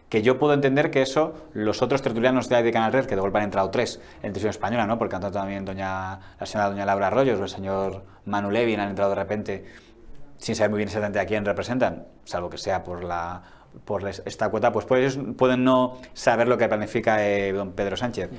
Que yo puedo entender que eso, los otros tertulianos de, de Canal Red, que de golpe han entrado tres en televisión española, ¿no? Porque han entrado también doña, la señora doña Laura Arroyos o el señor Manu Levin han entrado de repente sin saber muy bien exactamente a quién representan, salvo que sea por la por esta cuota, pues, pues ellos pueden no saber lo que planifica eh, don Pedro Sánchez.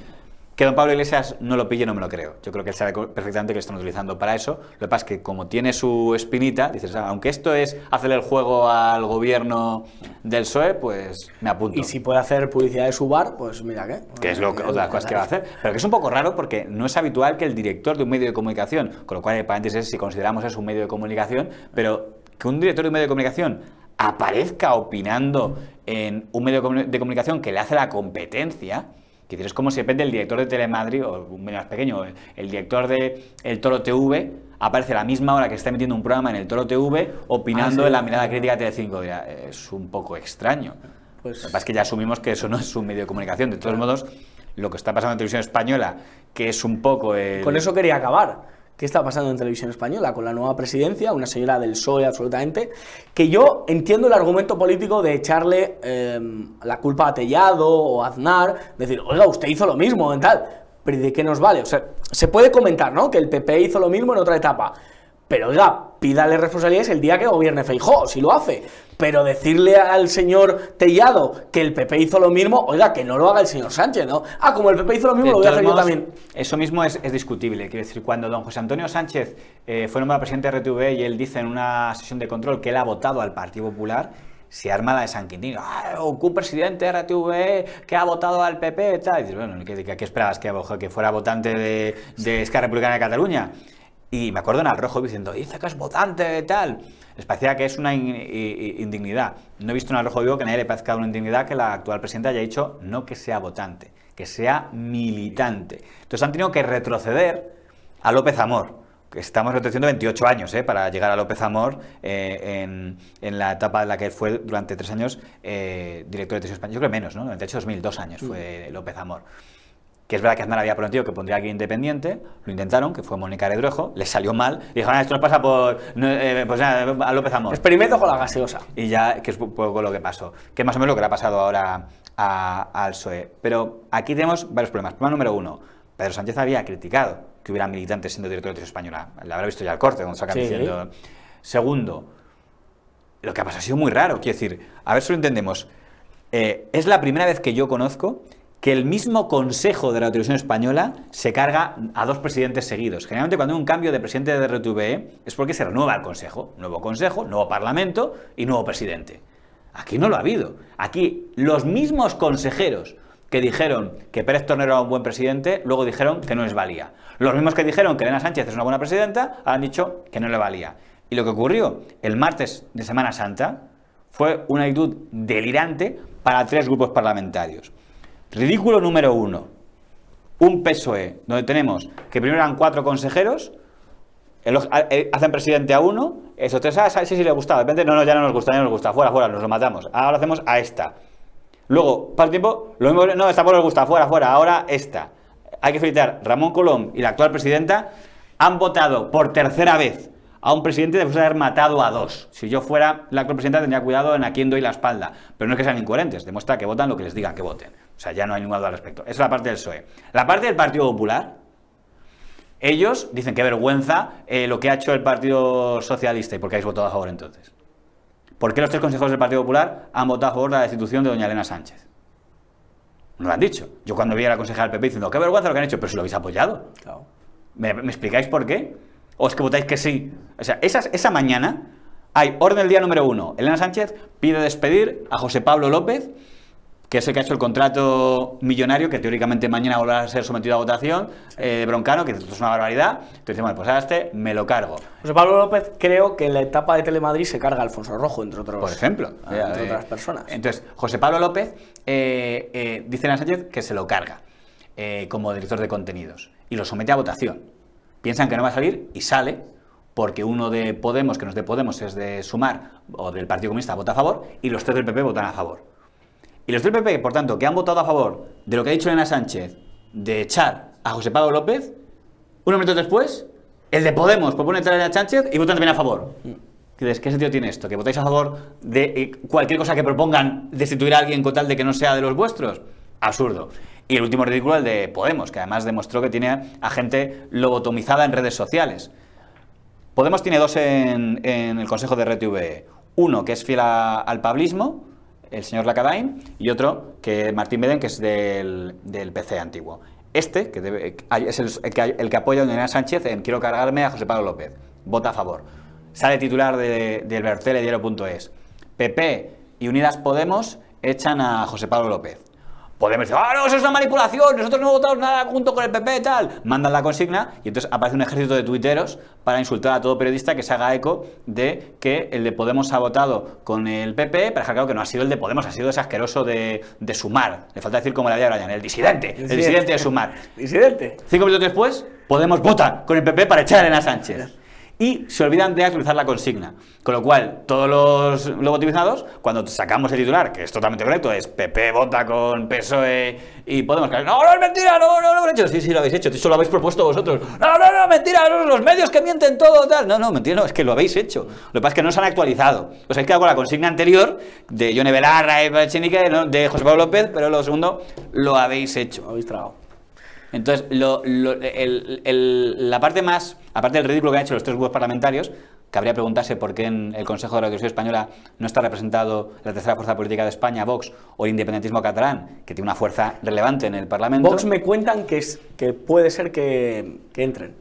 Que don Pablo Iglesias no lo pille, no me lo creo. Yo creo que él sabe perfectamente que lo están utilizando para eso. Lo que pasa es que como tiene su espinita, dices, ah, aunque esto es hacerle el juego al gobierno del PSOE, pues me apunto. Y si puede hacer publicidad de su bar, pues mira qué. Que es lo que, otra que va a hacer. Pero que es un poco raro porque no es habitual que el director de un medio de comunicación, con lo cual el paréntesis si consideramos es un medio de comunicación, pero que un director de un medio de comunicación aparezca opinando en un medio de comunicación que le hace la competencia, que es como si de el director de Telemadrid, o un medio más pequeño, el, director de El Toro TV, aparece a la misma hora que está emitiendo un programa en El Toro TV opinando ah, en la mirada crítica de Telecinco. Es un poco extraño. Pues... es que ya asumimos que eso no es un medio de comunicación. De todos modos, lo que está pasando en televisión española, que es un poco... Con eso quería acabar qué está pasando en televisión española con la nueva presidencia, una señora del PSOE absolutamente, que yo entiendo el argumento político de echarle em, la culpa a Tellado o a Aznar, decir, oiga, usted hizo lo mismo en tal, pero ¿de qué nos vale? O sea, se puede comentar, ¿no? Que el PP hizo lo mismo en otra etapa. Pero oiga, pídale responsabilidades el día que gobierne Feijó, si lo hace. Pero decirle al señor Tellado que el PP hizo lo mismo, oiga, que no lo haga el señor Sánchez, ¿no? Ah, como el PP hizo lo mismo, lo voy a hacer yo también. Eso mismo es, discutible. Quiero decir, cuando don José Antonio Sánchez eh, fue nombrado presidente de RTV y él dice en una sesión de control que él ha votado al Partido Popular, se arma la de San Quintín. Ah, un presidente de RTV que ha votado al PP, tal. Y dices, bueno, ¿qué, esperabas? ¿Que, ¿Que fuera votante de, de Esquerra Republicana de Cataluña? Y me acuerdo en Al Rojo diciendo, dice que es votante, tal. Les parecía que es una indignidad. No he visto en Al Rojo vivo que a nadie le parezca una indignidad que la actual presidenta haya dicho no que sea votante, que sea militante. Entonces han tenido que retroceder a López Amor. Estamos retrocediendo 28 años eh, para llegar a López Amor eh, en, la etapa en la que fue durante tres años eh, director de televisión española. Yo creo menos, ¿no? 98-2002 años mm. fue López Amor que es verdad que Aznar había prometido que pondría aquí independiente, lo intentaron, que fue Mónica Redrejo, le salió mal, dijeron, ah, esto no pasa por, eh, pues nada, a López Amor. Experimento con la gaseosa. Y ya, que es un poco lo que pasó, que es más o menos lo que le ha pasado ahora al PSOE. Pero aquí tenemos varios problemas. Problema número uno, Pedro Sánchez había criticado que hubiera militantes siendo director de la Española, la habrá visto ya el corte, donde sacan diciendo... Segundo, lo que ha pasado ha sido muy raro, quiero decir, a ver si lo entendemos. Eh, es la primera vez que yo conozco que el mismo Consejo de la Televisión Española se carga a dos presidentes seguidos. Generalmente cuando hay un cambio de presidente de RTVE es porque se renueva el Consejo. Nuevo Consejo, nuevo Parlamento y nuevo presidente. Aquí no lo ha habido. Aquí los mismos consejeros que dijeron que Pérez Tornero era un buen presidente, luego dijeron que no les valía. Los mismos que dijeron que Elena Sánchez es una buena presidenta, han dicho que no le valía. Y lo que ocurrió el martes de Semana Santa fue una actitud delirante para tres grupos parlamentarios. Ridículo número uno. Un PSOE, donde tenemos que primero eran cuatro consejeros, eh, hacen presidente a uno, eso, tres, ah, sí, sí, le gustaba, de repente, no, no, ya no nos gusta, ya no nos gusta, fuera, fuera, nos lo matamos. Ahora hacemos a esta. Luego, para el tiempo, lo mismo, no, esta por nos gusta, fuera, fuera, ahora esta. Hay que felicitar, Ramón Colón y la actual presidenta han votado por tercera vez a un presidente después de haber matado a dos. Si yo fuera la actual presidenta tendría cuidado en a quién doy la espalda, pero no es que sean incoherentes, demuestra que votan lo que les digan que voten. O sea, ya no hay ningún duda al respecto. Esa es la parte del PSOE. La parte del Partido Popular, ellos dicen que vergüenza eh, lo que ha hecho el Partido Socialista y por qué habéis votado a favor entonces. ¿Por qué los tres consejeros del Partido Popular han votado a favor de la destitución de doña Elena Sánchez? No lo han dicho. Yo cuando vi a la consejera del PP diciendo, qué vergüenza lo que han hecho, pero si lo habéis apoyado. Claro. ¿Me, explicáis por qué? ¿O es que votáis que sí? O sea, esa mañana hay orden del día número uno. Elena Sánchez pide despedir a José Pablo López que es el que ha hecho el contrato millonario, que teóricamente mañana volverá a ser sometido a votación, de eh, Broncano, que es una barbaridad. Entonces, bueno, pues a este me lo cargo. José Pablo López creo que en la etapa de Telemadrid se carga Alfonso Rojo, entre otros. Por ejemplo. Eh, entre eh, otras personas. Entonces, José Pablo López eh, dice a Sánchez que se lo carga como director de contenidos y lo somete a votación. Piensan que no va a salir y sale porque uno de Podemos, que no es de Podemos, es de Sumar o del Partido Comunista, vota a favor y los tres del PP votan a favor. Y los del PP, por tanto, que han votado a favor de lo que ha dicho Elena Sánchez, de echar a José Pablo López, unos minutos después, el de Podemos propone entrar a Elena Sánchez y votan también a favor. ¿Qué sentido tiene esto? ¿Que votáis a favor de eh, cualquier cosa que propongan destituir a alguien con tal de que no sea de los vuestros? Absurdo. Y el último ridículo, el de Podemos, que además demostró que tiene a gente lobotomizada en redes sociales. Podemos tiene dos en, el Consejo de RTV. Uno que es fiel al pablismo el señor Lacadain, y otro que Martín Beden, que es del, PC antiguo. Este, que es el, que, apoya a Daniel Sánchez en quiero cargarme a José Pablo López. Vota a favor. Sale titular del de, de PP y Unidas Podemos echan a José Pablo López. Podemos decir, ah, no, eso es una manipulación, nosotros no votamos nada junto con el PP y tal. Mandan la consigna y entonces aparece un ejército de tuiteros para insultar a todo periodista que se haga eco de que el de Podemos ha votado con el PP, para dejar claro que no ha sido el de Podemos, ha sido ese asqueroso de, Sumar. Le falta decir como la de Brian, el disidente, el disidente, de Sumar. Disidente. Cinco minutos después, Podemos vota con el PP para echar a Sánchez y se olvidan de actualizar la consigna. Con lo cual, todos los logotipizados, cuando sacamos el titular, que es totalmente correcto, es PP vota con PSOE y Podemos, que no, no es mentira, no, no, lo habéis hecho, sí, sí lo habéis hecho, eso lo habéis propuesto vosotros, no, no, no, mentira, los medios que mienten todo, tal, no, no, mentira, no, es que lo habéis hecho, lo que pasa es que no se han actualizado, os habéis quedado con la consigna anterior de Yone Belarra y de José Pablo López, pero lo segundo lo habéis hecho, lo habéis tragado. Entonces, lo, lo, el, la parte más Aparte del ridículo que han hecho los tres grupos parlamentarios, cabría preguntarse por qué en el Consejo de la Audiovisual Española no está representado la tercera fuerza política de España, Vox, o el independentismo catalán, que tiene una fuerza relevante en el Parlamento. Vox me cuentan que, es, que puede ser que, entren.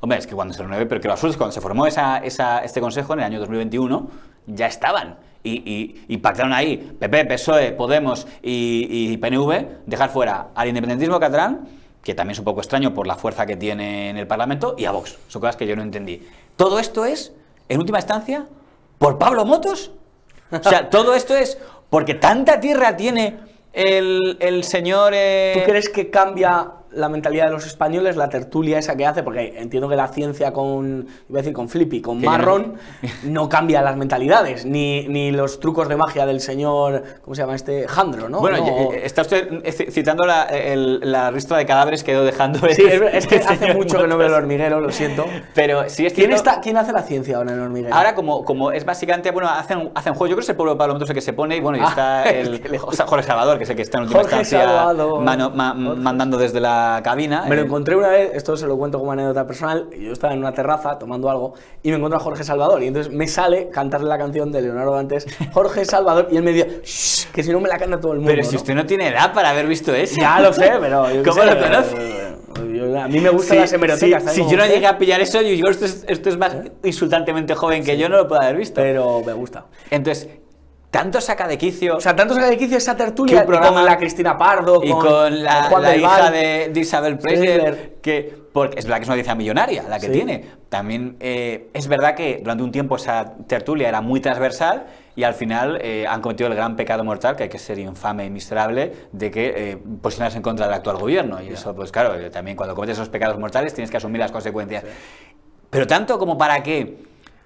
Hombre, es que cuando se renueve, pero que cuando se formó esa, este consejo en el año 2021, ya estaban. Y, pactaron ahí PP, PSOE, Podemos y, y PNV, dejar fuera al independentismo catalán que también es un poco extraño por la fuerza que tiene en el Parlamento, y a Vox. Son cosas que yo no entendí. Todo esto es, en última instancia, por Pablo Motos. O sea, todo esto es porque tanta tierra tiene el, señor... Eh, ¿Tú crees que cambia la mentalidad de los españoles, la tertulia esa que hace, porque entiendo que la ciencia con, iba a decir, con Flippy, con Marron, no cambia las mentalidades, ni, ni, los trucos de magia del señor, ¿cómo se llama este? Jandro, ¿no? Bueno, eh, está usted eh, citando eh, la, ristra de cadáveres que quedó dejando. Sí, es, que hace mucho que no veo el hormiguero, lo siento. Pero si es ¿Quién, está, ¿Quién hace la ciencia ahora en el hormiguero? Ahora, como, como es básicamente, bueno, hacen, hacen juego, yo creo que es el pueblo de Pablo el que se pone, y bueno, y ah, está el, Jorge Salvador, que es el que está en última instancia mandando desde la cabina. Me lo eh. encontré una vez, esto se lo cuento como anécdota personal, yo estaba en una terraza tomando algo y me encuentro a Jorge Salvador y entonces me sale cantarle la canción de Leonardo antes, Jorge Salvador, y él me dijo, que si no me la canta todo el mundo. Pero si usted no tiene edad para haber visto eso. Ya lo sé, pero... ¿Cómo lo conoce? a mí me gustan las hemerotecas. si yo no llegué a pillar eso, yo digo, esto es, más ¿Eh? insultantemente joven que yo, no lo puedo haber visto. Pero me gusta. Entonces, tanto saca de quicio. O sea, tanto saca de quicio esa tertulia con la Cristina Pardo, y con, la, hija de, Isabel Preisler, que porque es verdad que es una audiencia millonaria la que tiene. También eh, es verdad que durante un tiempo esa tertulia era muy transversal y al final eh, han cometido el gran pecado mortal, que hay que ser infame y miserable, de que eh, posicionarse en contra del actual gobierno. Y eso, pues claro, también cuando cometes esos pecados mortales tienes que asumir las consecuencias. Pero tanto como para que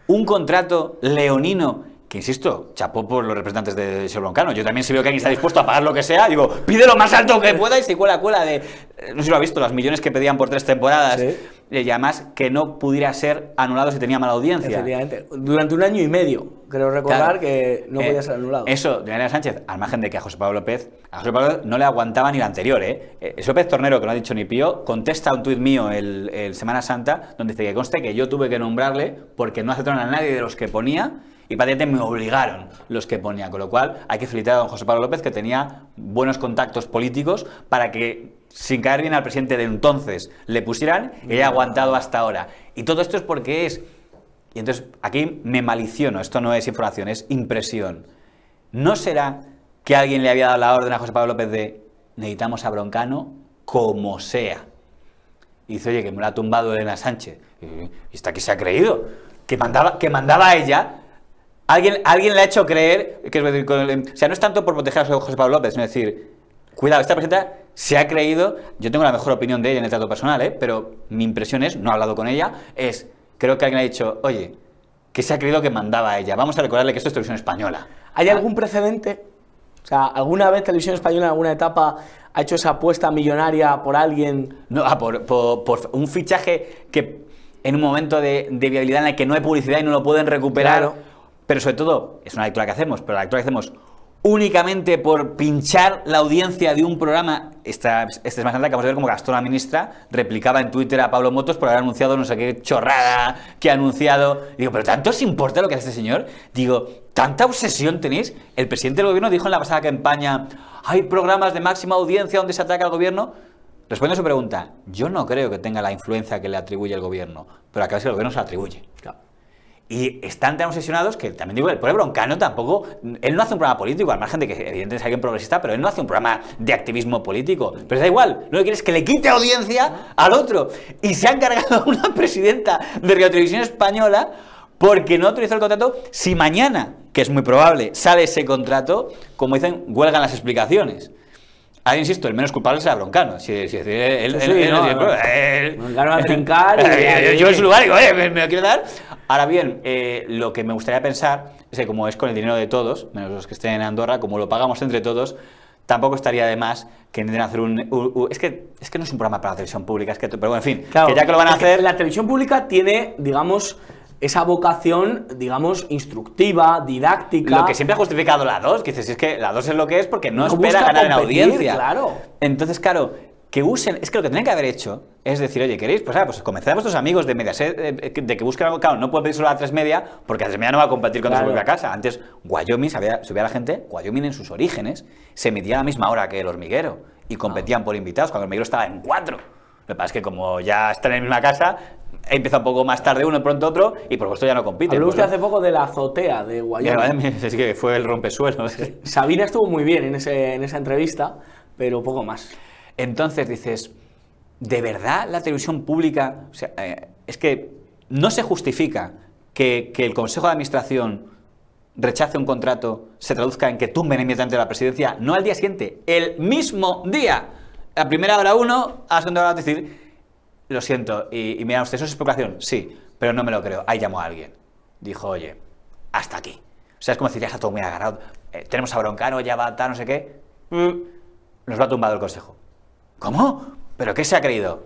un contrato leonino que insisto, chapó por los representantes de Sebroncano. Yo también si veo que alguien está dispuesto a pagar lo que sea, digo, pide lo más alto que pueda y se cuela cuela de, eh, no sé si lo ha visto, las millones que pedían por tres temporadas. le Y además que no pudiera ser anulado si tenía mala audiencia. Efectivamente. Durante un año y medio, creo recordar que no podía eh, ser anulado. Eso, Daniela Sánchez, al margen de que a José Pablo López, a José Pablo no le aguantaba ni la anterior, ¿eh? Eso eh, López Tornero, que no ha dicho ni pío, contesta un tuit mío el, el Semana Santa, donde dice que conste que yo tuve que nombrarle porque no aceptaron a nadie de los que ponía y prácticamente me obligaron los que ponía. Con lo cual, hay que felicitar a don José Pablo López, que tenía buenos contactos políticos para que, sin caer bien al presidente de entonces, le pusieran y haya aguantado hasta ahora. Y todo esto es porque es. Y entonces, aquí me maliciono, esto no es información, es impresión. ¿No será que alguien le había dado la orden a José Pablo López de necesitamos a Broncano como sea? Y dice, oye, que me lo ha tumbado Elena Sánchez. Y, está que se ha creído. Que mandaba, que mandaba a ella Alguien, alguien le ha hecho creer que sea, no es tanto por proteger a José Pablo López, sino decir, cuidado, esta presidenta se ha creído, yo tengo la mejor opinión de ella en el trato personal, ¿eh? pero mi impresión es, no he hablado con ella, es, creo que alguien ha dicho, oye, que se ha creído que mandaba a ella, vamos a recordarle que esto es televisión española. ¿Hay ah. algún precedente? O sea, ¿alguna vez televisión española en alguna etapa ha hecho esa apuesta millonaria por alguien? No, ah, por, un fichaje que en un momento de, viabilidad en el que no hay publicidad y no lo pueden recuperar. Pero sobre todo, es una lectura que hacemos, pero la lectura que hacemos únicamente por pinchar la audiencia de un programa, esta, es más grande, que vamos a ver como Gastón, la ministra, replicaba en Twitter a Pablo Motos por haber anunciado no sé qué chorrada que ha anunciado. digo, ¿pero tanto os importa lo que hace este señor? Digo, ¿tanta obsesión tenéis? El presidente del gobierno dijo en la pasada campaña, hay programas de máxima audiencia donde se ataca al gobierno. Responde a su pregunta, yo no creo que tenga la influencia que le atribuye el gobierno, pero acá es que el gobierno se la atribuye. Claro. Y están tan obsesionados que también digo, el pueblo broncano tampoco, él no hace un programa político, al margen de que evidentemente es alguien progresista, pero él no hace un programa de activismo político. Pero da igual, lo que quiere que le quite audiencia al otro. Y se ha encargado a una presidenta de Radio Televisión Española porque no autorizó el contrato. Si mañana, que es muy probable, sale ese contrato, como dicen, huelgan las explicaciones. Ahí insisto, el menos culpable será Broncano. Si, él, pues, a eh, yo, en su lugar digo, oye, me, lo quiero dar. Ahora bien, eh, lo que me gustaría pensar es que como es con el dinero de todos, menos los que estén en Andorra, como lo pagamos entre todos, tampoco estaría de más que intenten hacer un... es, que, es que no es un programa para la televisión pública, es que, pero bueno, en fin, que ya que lo van a hacer... La televisión pública tiene, digamos esa vocación, digamos, instructiva, didáctica. Lo que siempre ha justificado la 2, que dices, es que la 2 es lo que es porque no, espera ganar en audiencia. Claro. Entonces, claro, que usen, es que lo que tienen que haber hecho es decir, oye, ¿queréis? Pues, ah, pues convencer a vuestros amigos de Mediaset, eh, eh, de, que busquen algo, claro, no pueden pedir solo a tres media, porque a tres media no va a competir con su propia casa. Antes, guayomi sabía, subía la gente, Wyoming en sus orígenes se emitía a la misma hora que el hormiguero y competían ah. por invitados cuando el hormiguero estaba en cuatro. Lo que pasa es que como ya están en la misma casa, empieza un poco más tarde uno, pronto otro, y por supuesto ya no compite. Habló pues usted hace poco de la azotea de Wyoming. Es que fue el rompesuelo. Sabina estuvo muy bien en, ese, en esa entrevista, pero poco más. Entonces dices, ¿de verdad la televisión pública? sea, eh, es que no se justifica que, el Consejo de Administración rechace un contrato, se traduzca en que tumben inmediatamente la presidencia, no al día siguiente, el mismo día. A primera hora uno, a segunda hora decir, lo siento, y, y mira, usted, eso es especulación, sí, pero no me lo creo. Ahí llamó a alguien. Dijo, oye, hasta aquí. O sea, es como decir, ya está todo muy agarrado. Eh, tenemos a Broncano, ya va, no sé qué. Mm, nos lo ha tumbado el Consejo. ¿Cómo? ¿Pero qué se ha creído?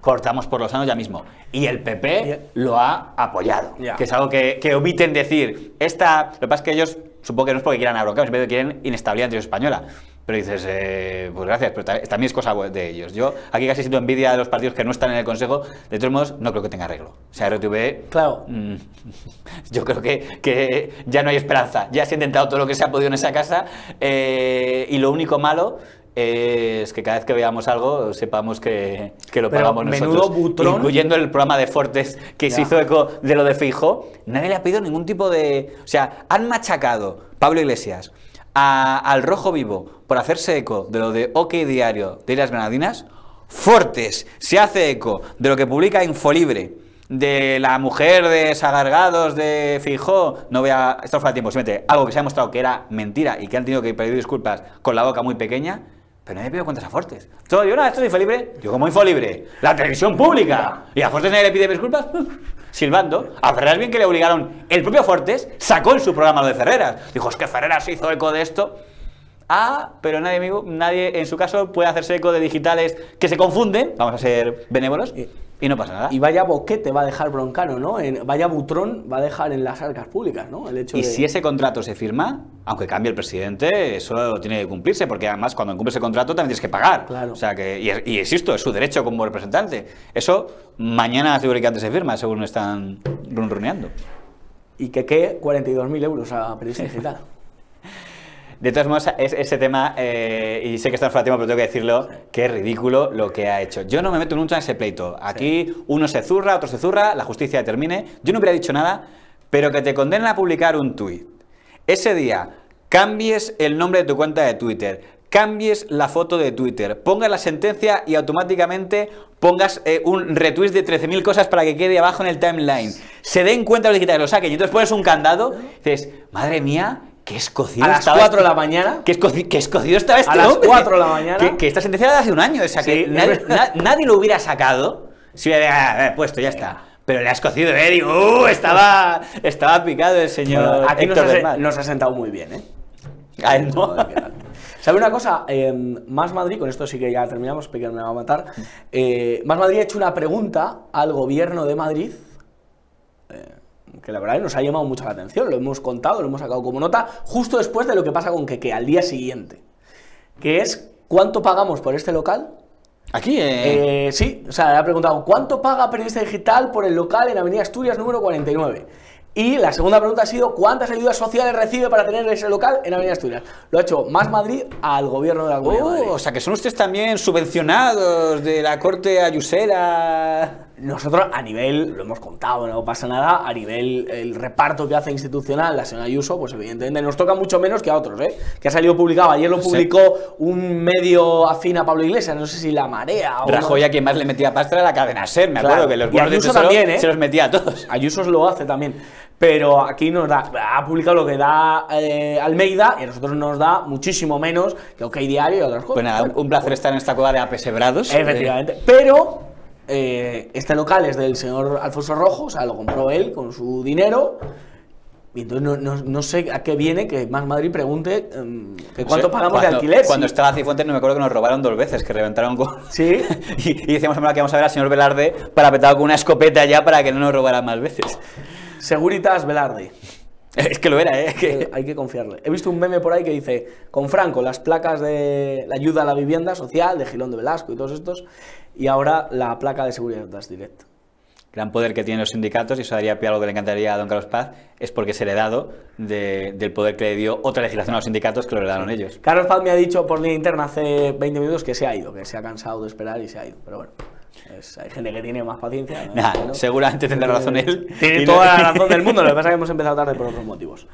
Cortamos por los años ya mismo. Y el PP lo ha apoyado. Que es algo que, que, omiten decir. Esta, lo que pasa es que ellos, supongo que no es porque quieran a Broncano, sino porque quieren inestabilidad la española pero dices, eh, pues gracias, pero también es cosa de ellos. Yo aquí casi siento envidia de los partidos que no están en el Consejo. De todos modos, no creo que tenga arreglo. O sea, RTV... Claro. Mm, yo creo que, que, ya no hay esperanza. Ya se ha intentado todo lo que se ha podido en esa casa. Eh, y lo único malo es que cada vez que veamos algo sepamos que, lo pagamos nosotros. Butrón. Incluyendo el programa de Fortes que se hizo eco de lo de Fijo. Nadie le ha pedido ningún tipo de... O sea, han machacado Pablo Iglesias, al Rojo Vivo por hacerse eco de lo de OK Diario de las Granadinas, Fortes se hace eco de lo que publica Infolibre, de la mujer de Sagargados de Fijó, no voy a... Esto fue de tiempo, simplemente algo que se ha mostrado que era mentira y que han tenido que pedir disculpas con la boca muy pequeña, pero nadie pide cuentas a Fortes. Todo, yo, no, esto es Infolibre, yo como Infolibre, la televisión pública, y a Fortes nadie le pide disculpas silbando, a Ferreras bien que le obligaron. El propio Fuertes sacó en su programa lo de Ferreras. Dijo, es que Ferreras hizo eco de esto. Ah, pero nadie, amigo, nadie en su caso puede hacerse eco de digitales que se confunden, vamos a ser benévolos, eh, y no pasa nada. Y vaya boquete va a dejar Broncano, ¿no? vaya butrón va a dejar en las arcas públicas, ¿no? El hecho y si ese contrato se firma, aunque cambie el presidente, eso tiene que cumplirse, porque además cuando cumples ese contrato también tienes que pagar. Claro. O sea que, y, y insisto, es su derecho como representante. Eso mañana seguro que antes se firma, según están rumoreando Y que quede 42.000 euros a prensa digital. De todas modos, es, ese tema, eh, y sé que está fuera pero tengo que decirlo, que es ridículo lo que ha hecho. Yo no me meto nunca en ese pleito. Aquí uno se zurra, otro se zurra, la justicia determine. Yo no hubiera dicho nada, pero que te condenen a publicar un tuit. Ese día, cambies el nombre de tu cuenta de Twitter, cambies la foto de Twitter, pongas la sentencia y automáticamente pongas eh, un retweet de 13.000 cosas para que quede abajo en el timeline. Se den cuenta los digitales, lo saquen y entonces pones un candado dices, madre mía, ¿Qué escocido A las 4 de este la mañana. ¿Qué, escocido, qué escocido estaba A este las 4 de la mañana. Que, está sentenciada hace un año. que nadie, lo hubiera sacado si hubiera ah, eh, puesto, ya está. Pero le has cocido, eh, digo, uh, estaba, estaba picado el señor aquí nos ha, sentado muy bien, ¿eh? A ¿Sabe una cosa? Em, Más Madrid, con esto sí que ya terminamos, porque me va a matar. Eh, Más Madrid ha hecho una pregunta al gobierno de Madrid que la verdad nos ha llamado mucho la atención, lo hemos contado, lo hemos sacado como nota, justo después de lo que pasa con que al día siguiente, que es cuánto pagamos por este local. Aquí, eh. eh. sí, o sea, le ha preguntado, ¿cuánto paga Periodista Digital por el local en Avenida Asturias número 49? Y la segunda pregunta ha sido, ¿cuántas ayudas sociales recibe para tener ese local en Avenida Asturias? Lo ha hecho Más Madrid al gobierno de la oh, O sea, que son ustedes también subvencionados de la corte ayusera. Nosotros a nivel, lo hemos contado, no pasa nada, a nivel el reparto que hace institucional la señora Ayuso, pues evidentemente nos toca mucho menos que a otros, ¿eh? Que ha salido publicado, ayer lo publicó un medio afín a Pablo Iglesias, no sé si La Marea o... Rajoy a quien más le metía pasta era la cadena SER, me acuerdo que los también, ¿eh? se los metía a todos. Ayuso lo hace también, pero aquí nos da, ha publicado lo que da eh, Almeida y a nosotros nos da muchísimo menos que OK Diario y otras cosas. Pues un placer estar en esta cueva de apesebrados. Eh. Efectivamente, pero eh, este local es del señor Alfonso Rojo, o sea, lo compró él con su dinero. Y entonces no, sé a qué viene que Más Madrid pregunte em, cuánto pagamos de alquiler. Cuando estaba estaba Cifuentes, no me acuerdo que nos robaron dos veces, que reventaron Sí. y, y, decíamos que vamos a ver al señor Velarde Para petar con una escopeta ya para que no nos robaran más veces. Seguritas Velarde. Es que lo era, ¿eh? Que... Hay que confiarle. He visto un meme por ahí que dice, con Franco, las placas de la ayuda a la vivienda social, de Gilón de Velasco y todos estos, y ahora la placa de seguridad das directo. Gran poder que tienen los sindicatos, y eso daría algo que le encantaría a don Carlos Paz, es porque se le ha dado del poder que le dio otra legislación a los sindicatos que lo le daron ellos. Carlos Paz me ha dicho por línea interna hace 20 minutos que se ha ido, que se ha cansado de esperar y se ha ido, pero bueno. Pues hay gente que tiene más paciencia. Seguramente tendrá razón eh, él. Tiene toda la razón del mundo, lo que pasa es que hemos empezado tarde por otros motivos.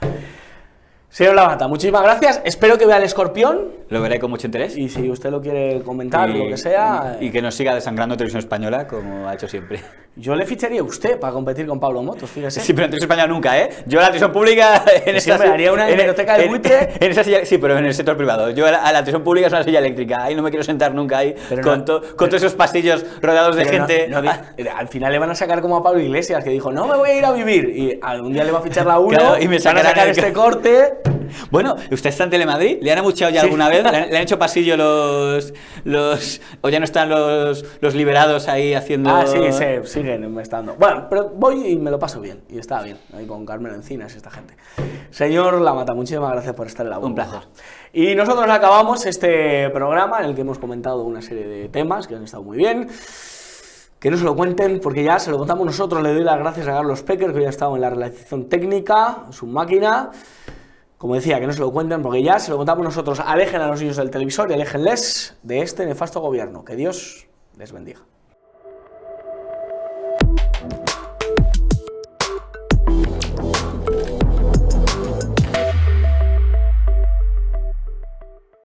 Señor Lavata, muchísimas gracias. Espero que vea el escorpión. Lo veré con mucho interés. Y si usted lo quiere comentar, o lo que sea. Y que nos siga desangrando Televisión Española, como ha hecho siempre. Yo le ficharía a usted para competir con Pablo Motos, fíjese. Sí, pero en Televisión Española nunca, ¿eh? Yo la televisión pública. En esa, me daría una biblioteca de buitre. En, esa silla, sí, pero en el sector privado. Yo a la, televisión pública es una silla eléctrica. Ahí no me quiero sentar nunca ahí. con, todos esos pasillos rodeados de gente. Eh, al final le van a sacar como a Pablo Iglesias, que dijo, no me voy a ir a vivir. Y algún día le va a fichar la uno y me van a sacar este corte. Bueno, usted está en Telemadrid, ¿le han abucheado ya alguna vez? ¿Le han, hecho pasillo los, los... o ya no están los, los liberados ahí haciendo...? Ah, sí, sí, siguen estando. Bueno, pero voy y me lo paso bien, y está bien, ahí con Carmen Encinas y esta gente. Señor Lamata, muchísimas gracias por estar en la Un placer. Y nosotros acabamos este programa en el que hemos comentado una serie de temas que han estado muy bien que no se lo cuenten, porque ya se lo contamos nosotros. Le doy las gracias a Carlos Pecker, que hoy ha estado en la realización técnica, su máquina. Como decía, que no se lo cuenten, porque ya se lo contamos nosotros. Alejen a los niños del televisor y aléjenles de este nefasto gobierno. Que Dios les bendiga.